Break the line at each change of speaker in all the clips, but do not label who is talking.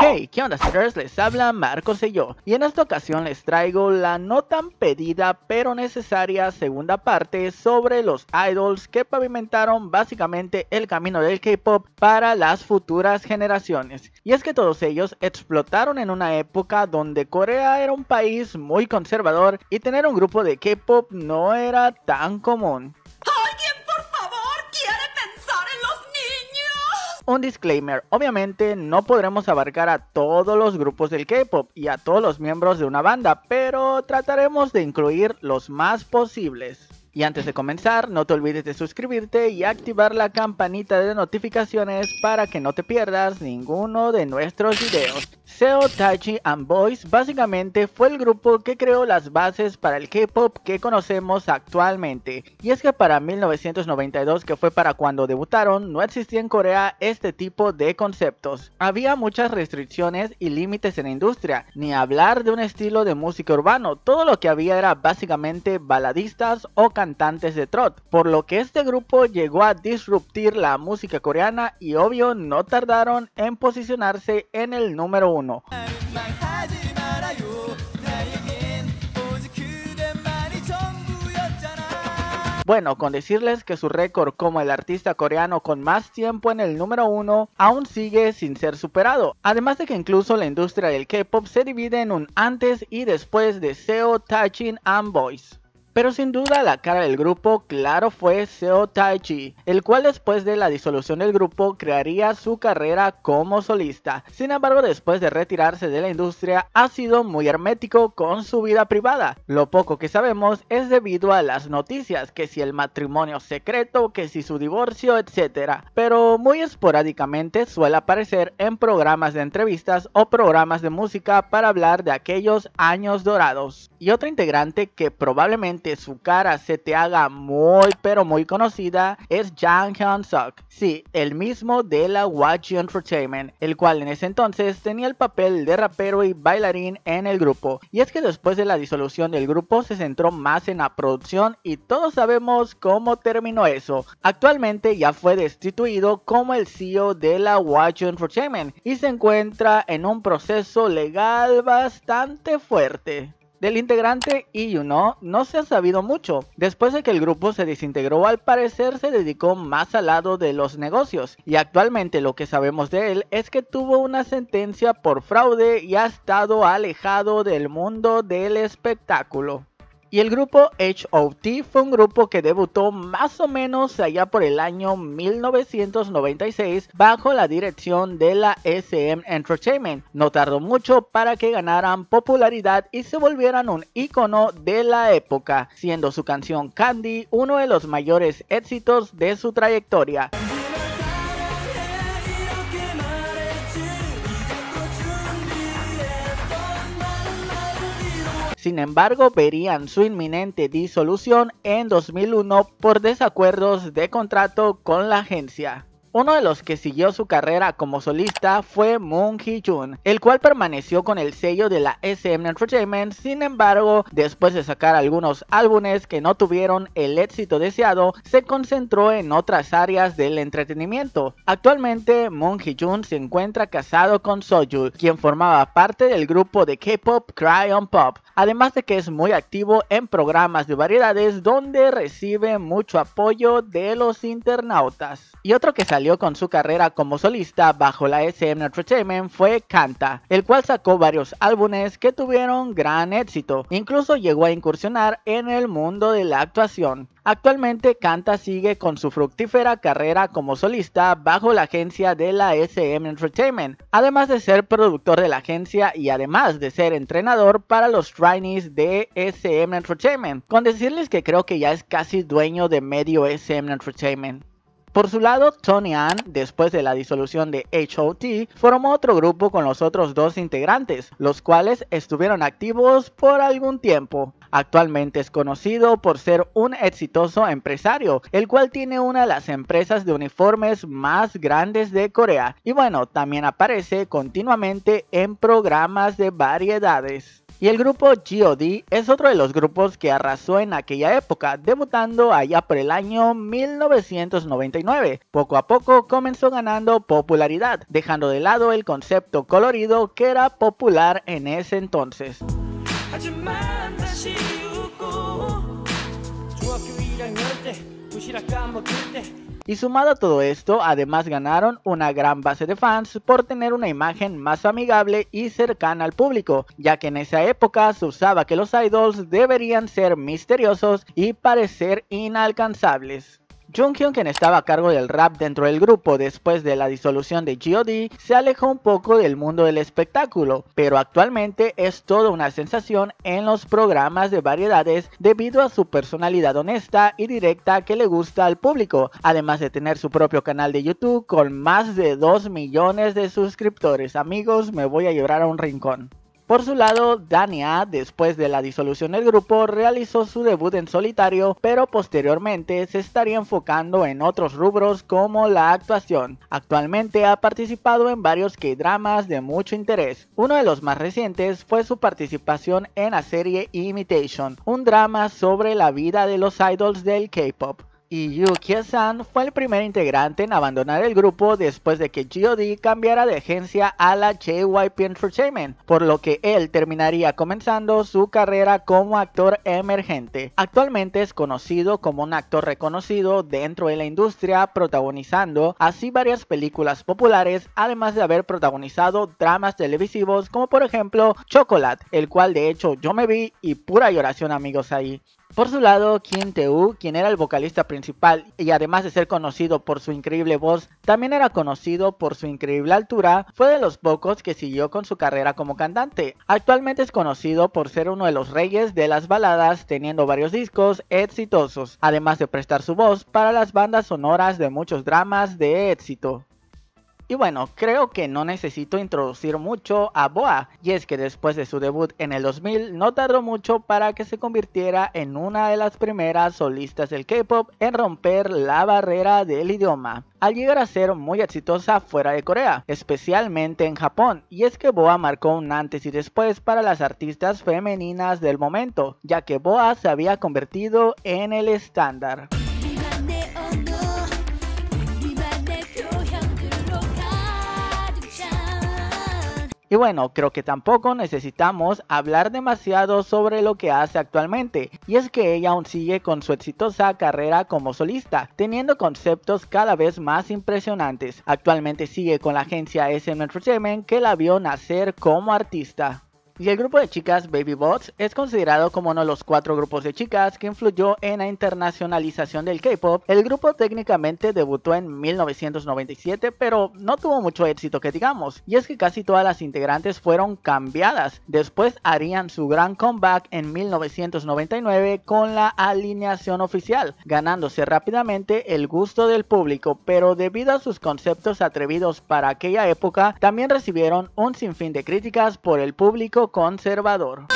Hey, ¿qué onda Les habla Marcos y yo, y en esta ocasión les traigo la no tan pedida pero necesaria segunda parte sobre los idols que pavimentaron básicamente el camino del K-pop para las futuras generaciones. Y es que todos ellos explotaron en una época donde Corea era un país muy conservador y tener un grupo de K-pop no era tan común. un disclaimer, obviamente no podremos abarcar a todos los grupos del K-Pop y a todos los miembros de una banda, pero trataremos de incluir los más posibles. Y antes de comenzar, no te olvides de suscribirte y activar la campanita de notificaciones para que no te pierdas ninguno de nuestros videos. Seo Taichi and Boys básicamente fue el grupo que creó las bases para el K-pop que conocemos actualmente. Y es que para 1992, que fue para cuando debutaron, no existía en Corea este tipo de conceptos. Había muchas restricciones y límites en la industria, ni hablar de un estilo de música urbano. Todo lo que había era básicamente baladistas o cantantes cantantes de trot, por lo que este grupo llegó a disruptir la música coreana y obvio no tardaron en posicionarse en el número uno. Bueno, con decirles que su récord como el artista coreano con más tiempo en el número uno aún sigue sin ser superado. Además de que incluso la industria del K-pop se divide en un antes y después de SEO, touching and Boys. Pero sin duda la cara del grupo, claro, fue Seo Taichi, el cual después de la disolución del grupo crearía su carrera como solista. Sin embargo, después de retirarse de la industria, ha sido muy hermético con su vida privada. Lo poco que sabemos es debido a las noticias, que si el matrimonio secreto, que si su divorcio, etc. Pero muy esporádicamente suele aparecer en programas de entrevistas o programas de música para hablar de aquellos años dorados. Y otro integrante que probablemente su cara se te haga muy pero muy conocida es Jang Hyun Suk. Sí, el mismo de la Watch Entertainment, el cual en ese entonces tenía el papel de rapero y bailarín en el grupo. Y es que después de la disolución del grupo se centró más en la producción y todos sabemos cómo terminó eso. Actualmente ya fue destituido como el CEO de la Watch Entertainment y se encuentra en un proceso legal bastante fuerte del integrante Yuno no, no se ha sabido mucho. Después de que el grupo se desintegró, al parecer se dedicó más al lado de los negocios y actualmente lo que sabemos de él es que tuvo una sentencia por fraude y ha estado alejado del mundo del espectáculo. Y el grupo H.O.T. fue un grupo que debutó más o menos allá por el año 1996 bajo la dirección de la SM Entertainment. No tardó mucho para que ganaran popularidad y se volvieran un icono de la época, siendo su canción Candy uno de los mayores éxitos de su trayectoria. Sin embargo, verían su inminente disolución en 2001 por desacuerdos de contrato con la agencia. Uno de los que siguió su carrera como solista fue Moon Hee-jun, el cual permaneció con el sello de la SM Entertainment, sin embargo, después de sacar algunos álbumes que no tuvieron el éxito deseado, se concentró en otras áreas del entretenimiento. Actualmente, Moon Hee-jun se encuentra casado con Soju, quien formaba parte del grupo de K-pop Cry on Pop, además de que es muy activo en programas de variedades donde recibe mucho apoyo de los internautas. Y otro que salió con su carrera como solista bajo la SM Entertainment fue Canta, el cual sacó varios álbumes que tuvieron gran éxito, incluso llegó a incursionar en el mundo de la actuación. Actualmente Canta sigue con su fructífera carrera como solista bajo la agencia de la SM Entertainment, además de ser productor de la agencia y además de ser entrenador para los trainees de SM Entertainment, con decirles que creo que ya es casi dueño de medio SM Entertainment. Por su lado, Tony Ann, después de la disolución de HOT, formó otro grupo con los otros dos integrantes, los cuales estuvieron activos por algún tiempo. Actualmente es conocido por ser un exitoso empresario, el cual tiene una de las empresas de uniformes más grandes de Corea. Y bueno, también aparece continuamente en programas de variedades. Y el grupo GOD es otro de los grupos que arrasó en aquella época, debutando allá por el año 1999. Poco a poco comenzó ganando popularidad, dejando de lado el concepto colorido que era popular en ese entonces. Pues y sumado a todo esto, además ganaron una gran base de fans por tener una imagen más amigable y cercana al público, ya que en esa época se usaba que los idols deberían ser misteriosos y parecer inalcanzables. Jung quien estaba a cargo del rap dentro del grupo después de la disolución de G.O.D., se alejó un poco del mundo del espectáculo, pero actualmente es toda una sensación en los programas de variedades debido a su personalidad honesta y directa que le gusta al público, además de tener su propio canal de YouTube con más de 2 millones de suscriptores. Amigos, me voy a llevar a un rincón. Por su lado, Dania, después de la disolución del grupo, realizó su debut en solitario, pero posteriormente se estaría enfocando en otros rubros como la actuación. Actualmente ha participado en varios K-dramas de mucho interés. Uno de los más recientes fue su participación en la serie Imitation, un drama sobre la vida de los idols del K-pop y Yukie-san fue el primer integrante en abandonar el grupo después de que G.O.D. cambiara de agencia a la JYP Entertainment, por lo que él terminaría comenzando su carrera como actor emergente. Actualmente es conocido como un actor reconocido dentro de la industria, protagonizando así varias películas populares, además de haber protagonizado dramas televisivos como por ejemplo Chocolate, el cual de hecho yo me vi y pura lloración amigos ahí. Por su lado, Kim Teu, quien era el vocalista principal y además de ser conocido por su increíble voz, también era conocido por su increíble altura, fue de los pocos que siguió con su carrera como cantante. Actualmente es conocido por ser uno de los reyes de las baladas, teniendo varios discos exitosos, además de prestar su voz para las bandas sonoras de muchos dramas de éxito. Y bueno, creo que no necesito introducir mucho a Boa, y es que después de su debut en el 2000 no tardó mucho para que se convirtiera en una de las primeras solistas del K-Pop en romper la barrera del idioma al llegar a ser muy exitosa fuera de Corea, especialmente en Japón, y es que Boa marcó un antes y después para las artistas femeninas del momento, ya que Boa se había convertido en el estándar. Y bueno, creo que tampoco necesitamos hablar demasiado sobre lo que hace actualmente, y es que ella aún sigue con su exitosa carrera como solista, teniendo conceptos cada vez más impresionantes. Actualmente sigue con la agencia SM Entertainment que la vio nacer como artista. Y el grupo de chicas Baby Bots es considerado como uno de los cuatro grupos de chicas que influyó en la internacionalización del K-pop. El grupo técnicamente debutó en 1997, pero no tuvo mucho éxito que digamos, y es que casi todas las integrantes fueron cambiadas. Después harían su gran comeback en 1999 con la alineación oficial, ganándose rápidamente el gusto del público, pero debido a sus conceptos atrevidos para aquella época, también recibieron un sinfín de críticas por el público Conservador.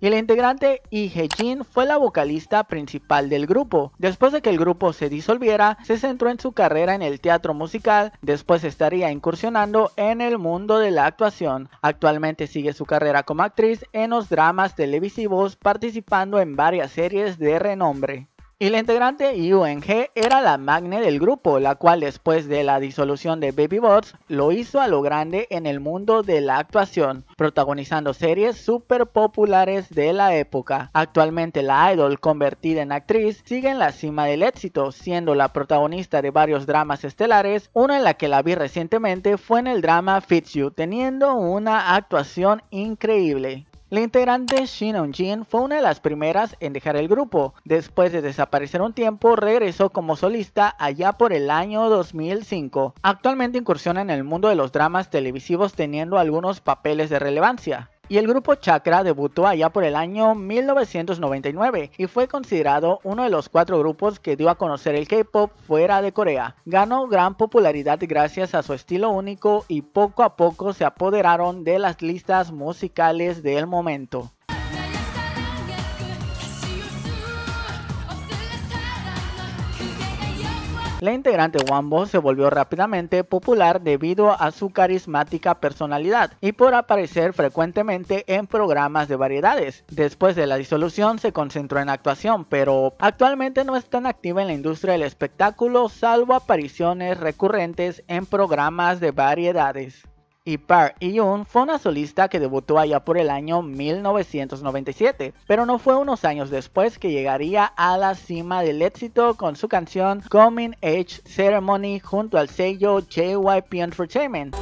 El integrante Lee Jin fue la vocalista principal del grupo. Después de que el grupo se disolviera, se centró en su carrera en el teatro musical, después estaría incursionando en el mundo de la actuación. Actualmente sigue su carrera como actriz en los dramas televisivos, participando en varias series de renombre y la integrante UNG era la magne del grupo, la cual después de la disolución de Baby Bots lo hizo a lo grande en el mundo de la actuación, protagonizando series súper populares de la época. Actualmente la idol convertida en actriz sigue en la cima del éxito, siendo la protagonista de varios dramas estelares, una en la que la vi recientemente fue en el drama Fits You, teniendo una actuación increíble. La integrante Shinon Jin fue una de las primeras en dejar el grupo. Después de desaparecer un tiempo, regresó como solista allá por el año 2005. Actualmente incursiona en el mundo de los dramas televisivos teniendo algunos papeles de relevancia y el grupo Chakra debutó allá por el año 1999 y fue considerado uno de los cuatro grupos que dio a conocer el K-pop fuera de Corea. Ganó gran popularidad gracias a su estilo único y poco a poco se apoderaron de las listas musicales del momento. La integrante Wambo se volvió rápidamente popular debido a su carismática personalidad y por aparecer frecuentemente en programas de variedades. Después de la disolución se concentró en actuación, pero actualmente no es tan activa en la industria del espectáculo salvo apariciones recurrentes en programas de variedades y Park Yoon fue una solista que debutó allá por el año 1997, pero no fue unos años después que llegaría a la cima del éxito con su canción Coming Age Ceremony junto al sello JYP Entertainment.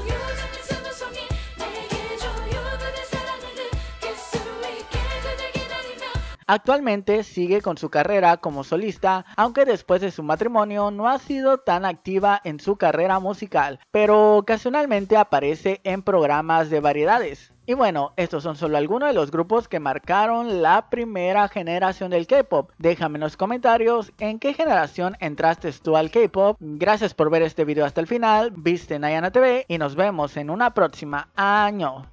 Actualmente sigue con su carrera como solista, aunque después de su matrimonio no ha sido tan activa en su carrera musical, pero ocasionalmente aparece en programas de variedades. Y bueno, estos son solo algunos de los grupos que marcaron la primera generación del K-pop. Déjame en los comentarios en qué generación entraste tú al K-pop. Gracias por ver este video hasta el final. Viste Nayana TV y nos vemos en una próxima año.